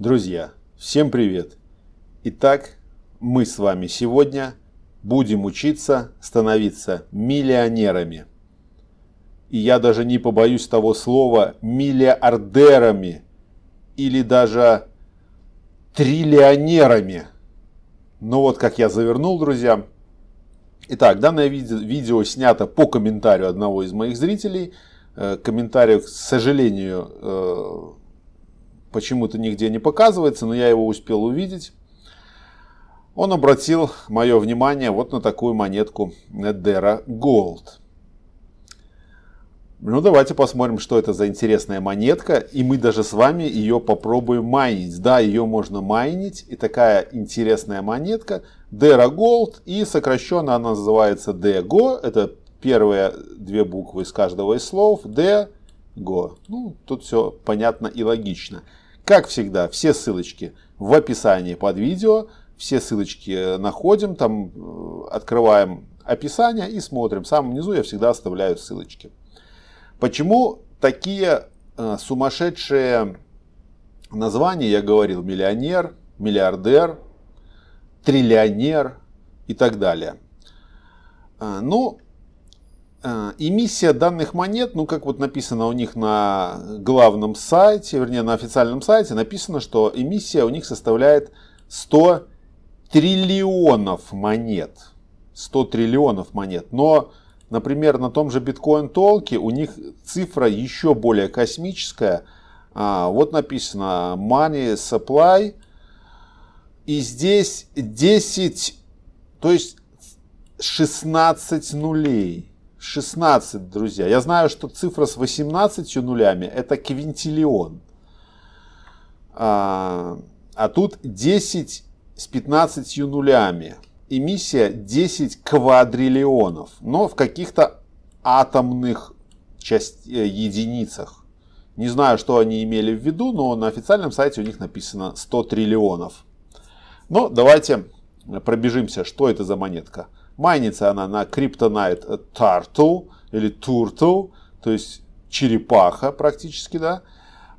Друзья, всем привет! Итак, мы с вами сегодня будем учиться становиться миллионерами. И я даже не побоюсь того слова миллиардерами или даже триллионерами. Ну вот как я завернул, друзья. Итак, данное видео снято по комментарию одного из моих зрителей. Э, комментарию, к сожалению, э, почему-то нигде не показывается, но я его успел увидеть. Он обратил мое внимание вот на такую монетку Дера Gold. Ну, давайте посмотрим, что это за интересная монетка, и мы даже с вами ее попробуем майнить. Да, ее можно майнить, и такая интересная монетка Dera Gold. и сокращенно она называется DGO. это первые две буквы из каждого из слов, DGO. Ну, тут все понятно и логично. Как всегда, все ссылочки в описании под видео, все ссылочки э, находим, там э, открываем описание и смотрим. В самом низу я всегда оставляю ссылочки. Почему такие э, сумасшедшие названия, я говорил, миллионер, миллиардер, триллионер и так далее. Ну, Эмиссия а, данных монет, ну как вот написано у них на главном сайте, вернее на официальном сайте, написано, что эмиссия у них составляет 100 триллионов монет. 100 триллионов монет. Но, например, на том же биткоин толке у них цифра еще более космическая. А, вот написано Money Supply. И здесь 10, то есть 16 нулей. 16, друзья. Я знаю, что цифра с 18 нулями это квинтиллион. А, а тут 10 с 15 нулями. Эмиссия 10 квадриллионов, но в каких-то атомных часть, э, единицах. Не знаю, что они имели в виду, но на официальном сайте у них написано 100 триллионов. Но давайте пробежимся, что это за монетка. Майнится она на криптонайт Тарту или Турту, то есть черепаха практически, да.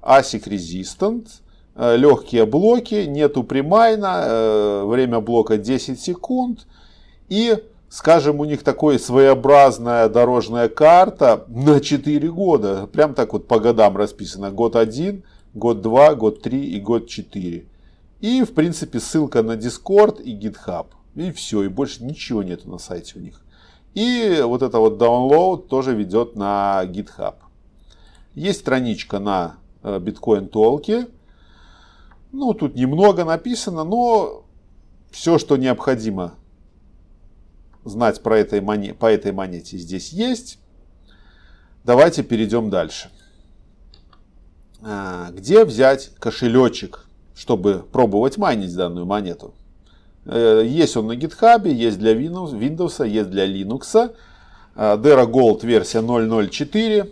ASIC Resistant, э, легкие блоки, нету примайна, э, время блока 10 секунд. И, скажем, у них такой своеобразная дорожная карта на 4 года. Прям так вот по годам расписано. Год 1, год 2, год 3 и год 4. И, в принципе, ссылка на Discord и GitHub. И все, и больше ничего нету на сайте у них. И вот это вот download тоже ведет на GitHub. Есть страничка на э, Bitcoin Толке. Ну, тут немного написано, но все, что необходимо знать про этой монете, по этой монете здесь есть. Давайте перейдем дальше. А, где взять кошелечек, чтобы пробовать майнить данную монету? Э, есть он на GitHub, есть для Windows, Windows есть для Linux. Э, Dera Gold версия 004.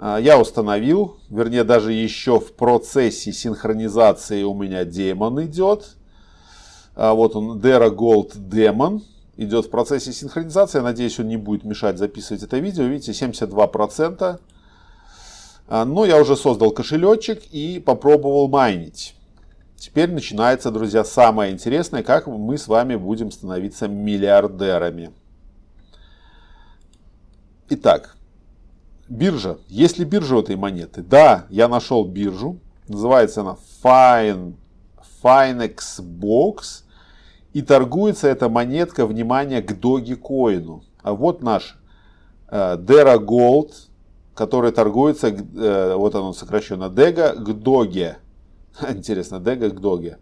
Э, я установил, вернее даже еще в процессе синхронизации у меня демон идет. Вот он, Dera Gold Demon идет в процессе синхронизации. Я надеюсь, он не будет мешать записывать это видео. Видите, 72%. Но ну, я уже создал кошелечек и попробовал майнить. Теперь начинается, друзья, самое интересное, как мы с вами будем становиться миллиардерами. Итак, биржа. Есть ли биржа у этой монеты? Да, я нашел биржу. Называется она Fine, Finex Box. И торгуется эта монетка, внимание, к Dogecoin. А вот наш э, Dera Gold, который торгуется, э, вот оно сокращенно, Dega, к Doge. Интересно, Дега к Доге.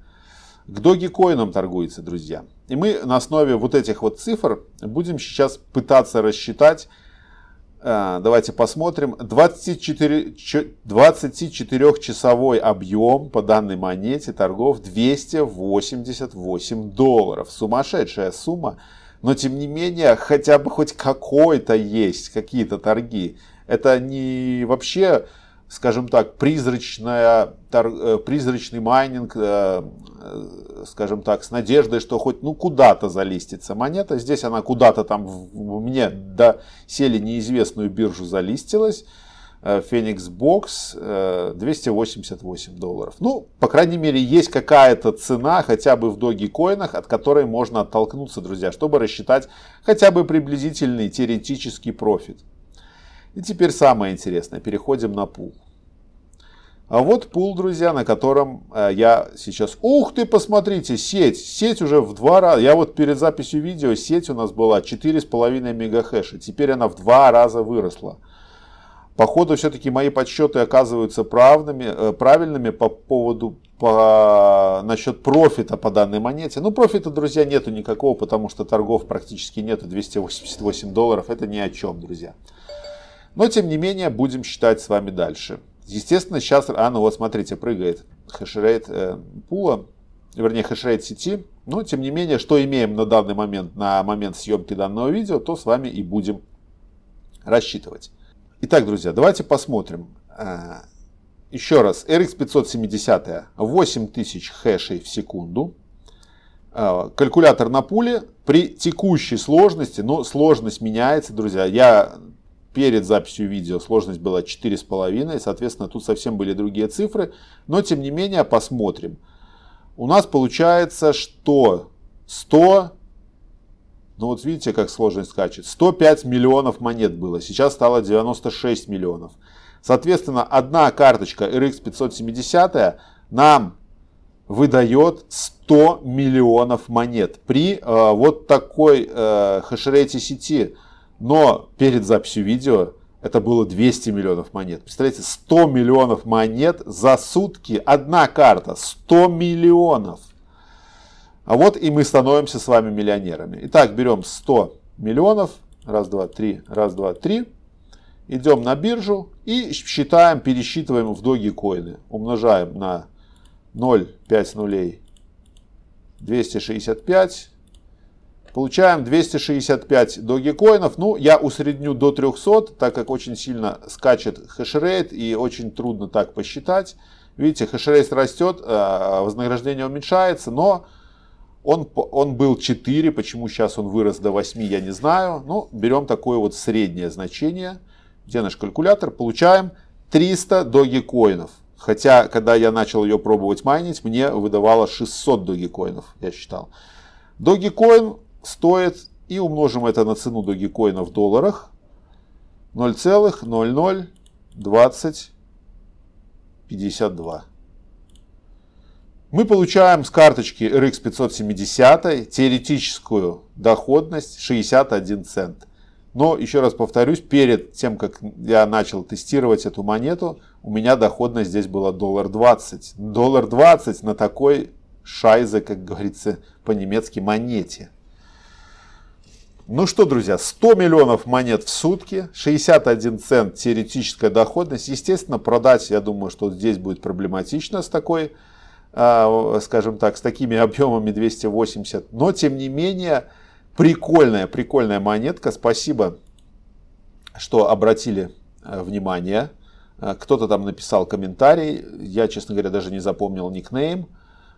К Доге Коином торгуется, друзья. И мы на основе вот этих вот цифр будем сейчас пытаться рассчитать, э, давайте посмотрим, 24, 24-часовой объем по данной монете торгов 288 долларов. Сумасшедшая сумма, но тем не менее хотя бы хоть какой-то есть, какие-то торги. Это не вообще скажем так, призрачная, э, призрачный майнинг, э, э, скажем так, с надеждой, что хоть ну куда-то залистится монета. Здесь она куда-то там, мне до сели неизвестную биржу залистилась. Феникс Бокс 288 долларов. Ну, по крайней мере, есть какая-то цена хотя бы в догикоинах, от которой можно оттолкнуться, друзья, чтобы рассчитать хотя бы приблизительный теоретический профит. И теперь самое интересное, переходим на пул. А вот пул, друзья, на котором э, я сейчас... Ух ты, посмотрите, сеть! Сеть уже в два раза... Я вот перед записью видео, сеть у нас была 4,5 мегахэша. Теперь она в два раза выросла. Походу, все-таки мои подсчеты оказываются правными, э, правильными по поводу по, насчет профита по данной монете. Ну, профита, друзья, нету никакого, потому что торгов практически нету. 288 долларов это ни о чем, друзья. Но, тем не менее, будем считать с вами дальше. Естественно, сейчас, а, ну вот смотрите, прыгает хешрейт э, пула, вернее, хешрейт сети. Но, тем не менее, что имеем на данный момент, на момент съемки данного видео, то с вами и будем рассчитывать. Итак, друзья, давайте посмотрим. Э, еще раз, RX 570 8000 хэшей в секунду. Э, калькулятор на пуле при текущей сложности, но сложность меняется, друзья. Я перед записью видео сложность была 4,5, соответственно, тут совсем были другие цифры, но тем не менее посмотрим. У нас получается, что 100, ну вот видите, как сложность скачет, 105 миллионов монет было, сейчас стало 96 миллионов. Соответственно, одна карточка RX 570 нам выдает 100 миллионов монет при э, вот такой э, хешрейте сети. Но перед записью видео это было 200 миллионов монет. Представляете, 100 миллионов монет за сутки. Одна карта. 100 миллионов. А вот и мы становимся с вами миллионерами. Итак, берем 100 миллионов. Раз, два, три. Раз, два, три. Идем на биржу и считаем, пересчитываем в доги коины. Умножаем на 0,5 нулей 265 Получаем 265 догикоинов. Ну, я усредню до 300, так как очень сильно скачет хешрейт и очень трудно так посчитать. Видите, хешрейт растет, э, вознаграждение уменьшается, но он, он был 4, почему сейчас он вырос до 8, я не знаю. Ну, берем такое вот среднее значение. Где наш калькулятор? Получаем 300 догикоинов. Хотя, когда я начал ее пробовать майнить, мне выдавало 600 догикоинов, я считал. Dogecoin стоит, и умножим это на цену Dogecoin в долларах, 0,002052. Мы получаем с карточки RX 570 теоретическую доходность 61 цент. Но, еще раз повторюсь, перед тем, как я начал тестировать эту монету, у меня доходность здесь была доллар 20. Доллар 20 на такой шайзе, как говорится по-немецки, монете. Ну что, друзья, 100 миллионов монет в сутки, 61 цент теоретическая доходность. Естественно, продать, я думаю, что здесь будет проблематично с такой, а, скажем так, с такими объемами 280. Но, тем не менее, прикольная, прикольная монетка. Спасибо, что обратили э, внимание. Э, кто-то там написал комментарий. Я, честно говоря, даже не запомнил никнейм. Ну,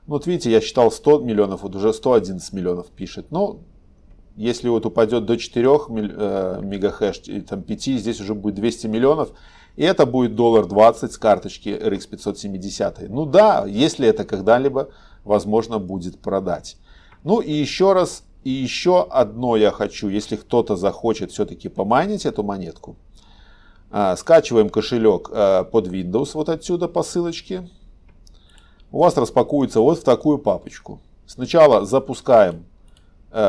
вот видите, я считал 100 миллионов, вот уже 111 миллионов пишет. Но ну, если вот упадет до 4 э, мегахэш, и там 5, здесь уже будет 200 миллионов, и это будет доллар 20 с карточки RX 570. Ну да, если это когда-либо возможно будет продать. Ну и еще раз, и еще одно я хочу, если кто-то захочет все-таки поманить эту монетку, а, скачиваем кошелек э, под Windows вот отсюда по ссылочке. У вас распакуется вот в такую папочку. Сначала запускаем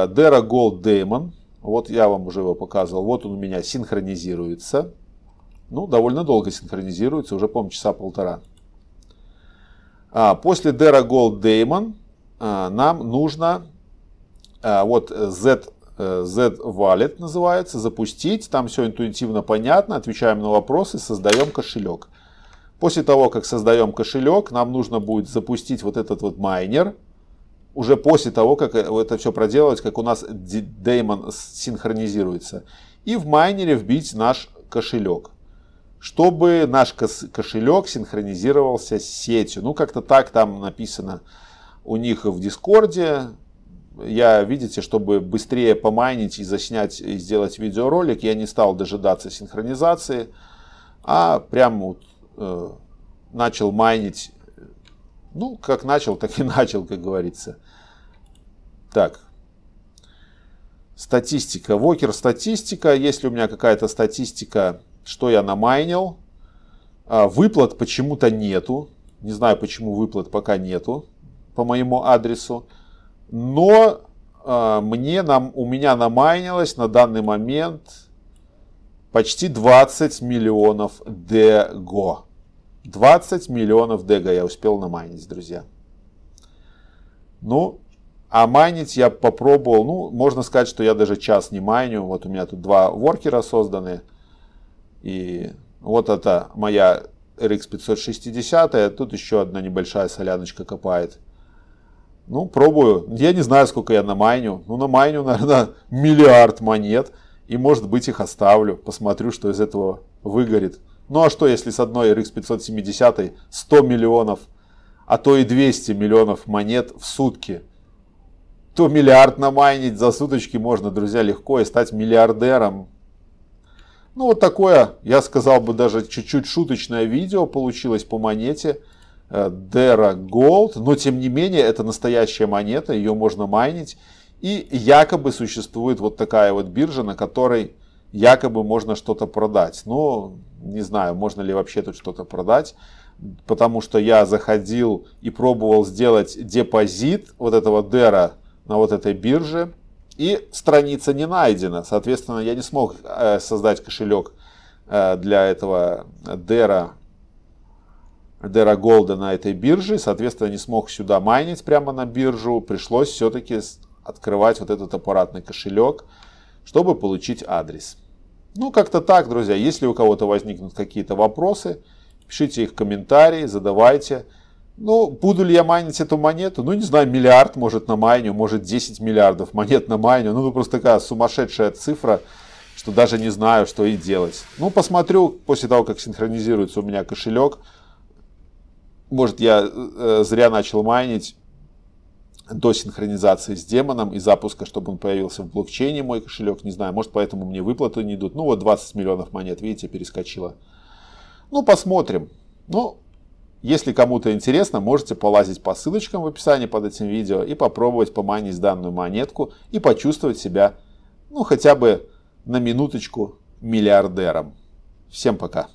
Dera Gold Daemon. Вот я вам уже его показывал. Вот он у меня синхронизируется. Ну, довольно долго синхронизируется, уже, по часа полтора. А, после Dera Gold Daemon а, нам нужно а, вот Z, э, Z Wallet называется, запустить. Там все интуитивно понятно, отвечаем на вопросы, создаем кошелек. После того, как создаем кошелек, нам нужно будет запустить вот этот вот майнер – уже после того, как э, это все проделать, как у нас деймон синхронизируется. И в майнере вбить наш кошелек чтобы наш кошелек синхронизировался с сетью. Ну, как-то так там написано у них в Дискорде. Я, видите, чтобы быстрее помайнить и заснять, и сделать видеоролик, я не стал дожидаться синхронизации, а прям вот, э, начал майнить ну, как начал, так и начал, как говорится. Так. Статистика. Вокер статистика. Если у меня какая-то статистика, что я намайнил. А, выплат почему-то нету. Не знаю, почему выплат пока нету по моему адресу. Но а, мне, нам, у меня намайнилось на данный момент почти 20 миллионов дего. 20 миллионов дега я успел намайнить, друзья. Ну, а майнить я попробовал, ну, можно сказать, что я даже час не майню. Вот у меня тут два воркера созданы. И вот это моя RX 560, тут еще одна небольшая соляночка копает. Ну, пробую. Я не знаю, сколько я намайню. Ну, намайню, наверное, миллиард монет. И, может быть, их оставлю. Посмотрю, что из этого выгорит. Ну а что, если с одной RX 570 100 миллионов, а то и 200 миллионов монет в сутки? То миллиард намайнить за суточки можно, друзья, легко и стать миллиардером. Ну вот такое, я сказал бы даже чуть-чуть шуточное видео получилось по монете. Э, Dera Gold, но тем не менее это настоящая монета, ее можно майнить. И якобы существует вот такая вот биржа, на которой якобы можно что-то продать. но не знаю, можно ли вообще тут что-то продать, потому что я заходил и пробовал сделать депозит вот этого дера на вот этой бирже, и страница не найдена. Соответственно, я не смог э, создать кошелек э, для этого дера Дера Голда на этой бирже, соответственно, не смог сюда майнить прямо на биржу, пришлось все-таки открывать вот этот аппаратный кошелек, чтобы получить адрес. Ну, как-то так, друзья. Если у кого-то возникнут какие-то вопросы, пишите их в комментарии, задавайте. Ну, буду ли я майнить эту монету? Ну, не знаю, миллиард может на майню, может 10 миллиардов монет на майню. Ну, это просто такая сумасшедшая цифра, что даже не знаю, что и делать. Ну, посмотрю после того, как синхронизируется у меня кошелек. Может, я э, зря начал майнить, до синхронизации с демоном и запуска, чтобы он появился в блокчейне, мой кошелек, не знаю, может поэтому мне выплаты не идут. Ну вот 20 миллионов монет, видите, перескочило. Ну посмотрим. Ну, если кому-то интересно, можете полазить по ссылочкам в описании под этим видео и попробовать поманить данную монетку и почувствовать себя, ну хотя бы на минуточку, миллиардером. Всем пока!